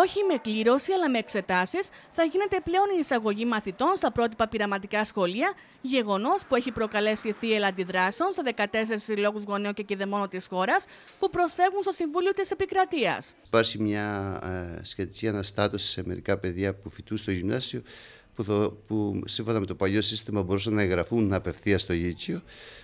όχι με κλήρωση αλλά με εξετάσεις, θα γίνεται πλέον η εισαγωγή μαθητών στα πρότυπα πειραματικά σχολεία, γεγονός που έχει προκαλέσει θύελα αντιδράσεων σε 14 συλλόγους γονέων και κηδεμόνων της χώρας που προσφεύγουν στο Συμβούλιο της Επικρατείας. Υπάρχει μια ε, σχετική αναστάτωση σε μερικά παιδιά που φοιτούν στο γυμνάσιο που, το, που σύμφωνα με το παλιό σύστημα μπορούσαν να εγγραφούν απευθείας στο Λύκειο,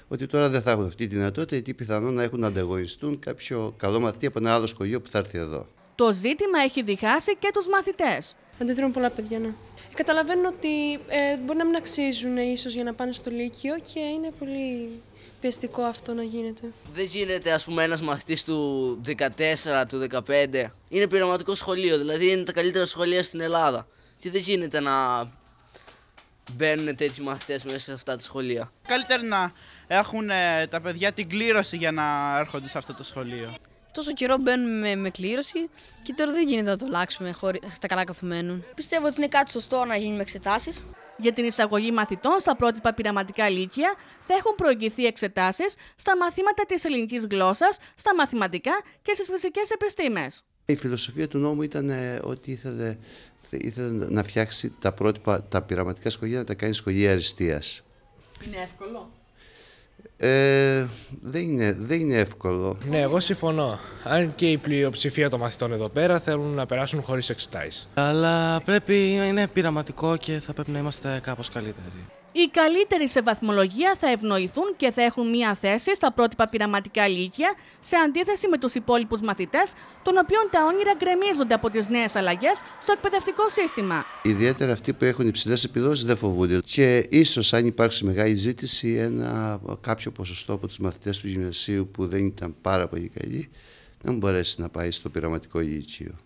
ότι τώρα δεν θα έχουν αυτή τη δυνατότητα, γιατί πιθανόν να έχουν να ανταγωνιστούν κάποιο καλό μαθητή από ένα άλλο σχολείο που θα έρθει εδώ. Το ζήτημα έχει διχάσει και τους μαθητές. Αντιδρούν πολλά παιδιά, ναι. Ε, καταλαβαίνω ότι ε, μπορεί να μην αξίζουν ίσως για να πάνε στο Λύκειο και είναι πολύ πιεστικό αυτό να γίνεται. Δεν γίνεται, ας πούμε, ένας μαθητής του 14, του 15. Είναι πειραματικό σχολείο, δηλαδή είναι τα καλύτερα σχολεία στην Ελλάδα. Και δεν γίνεται να μπαίνουν τέτοιοι μαθητές μέσα σε αυτά τα σχολεία. Καλύτερα να έχουν ε, τα παιδιά την κλήρωση για να έρχονται σε αυτό το σχολείο τόσο καιρό μπαίνουμε με κλήρωση και τώρα δεν γίνεται να το αλλάξουμε χωρί, τα καλά καθουμένου. Πιστεύω ότι είναι κάτι σωστό να γίνουμε εξετάσεις. Για την εισαγωγή μαθητών στα πρότυπα πειραματικά λύκεια θα έχουν προηγηθεί εξετάσεις στα μαθήματα της ελληνικής γλώσσας, στα μαθηματικά και στις φυσικές επιστήμες. Η φιλοσοφία του νόμου ήταν ε, ότι ήθελε, ήθελε να φτιάξει τα πρότυπα, τα πειραματικά σχολεία, να τα κάνει σχολεία αριστείας. Είναι εύκολο. Ε, δεν, είναι, δεν είναι εύκολο. Ναι, εγώ συμφωνώ. Αν και η πλειοψηφία των μαθητών εδώ πέρα θέλουν να περάσουν χωρίς εξετάσεις. Αλλά πρέπει να είναι πειραματικό και θα πρέπει να είμαστε κάπως καλύτεροι. Οι καλύτεροι σε βαθμολογία θα ευνοηθούν και θα έχουν μία θέση στα πρότυπα πειραματικά λύκεια, σε αντίθεση με τους υπόλοιπους μαθητές, των οποίων τα όνειρα γκρεμίζονται από τις νέες αλλαγές στο εκπαιδευτικό σύστημα. Ιδιαίτερα αυτοί που έχουν υψηλές επιδόσεις δεν φοβούνται. Και ίσως, αν υπάρξει μεγάλη ζήτηση, ένα κάποιο ποσοστό από τους μαθητές του γυμνασίου που δεν ήταν πάρα πολύ καλοί, να μπορέσει να πάει στο πειραματικό λύκειο.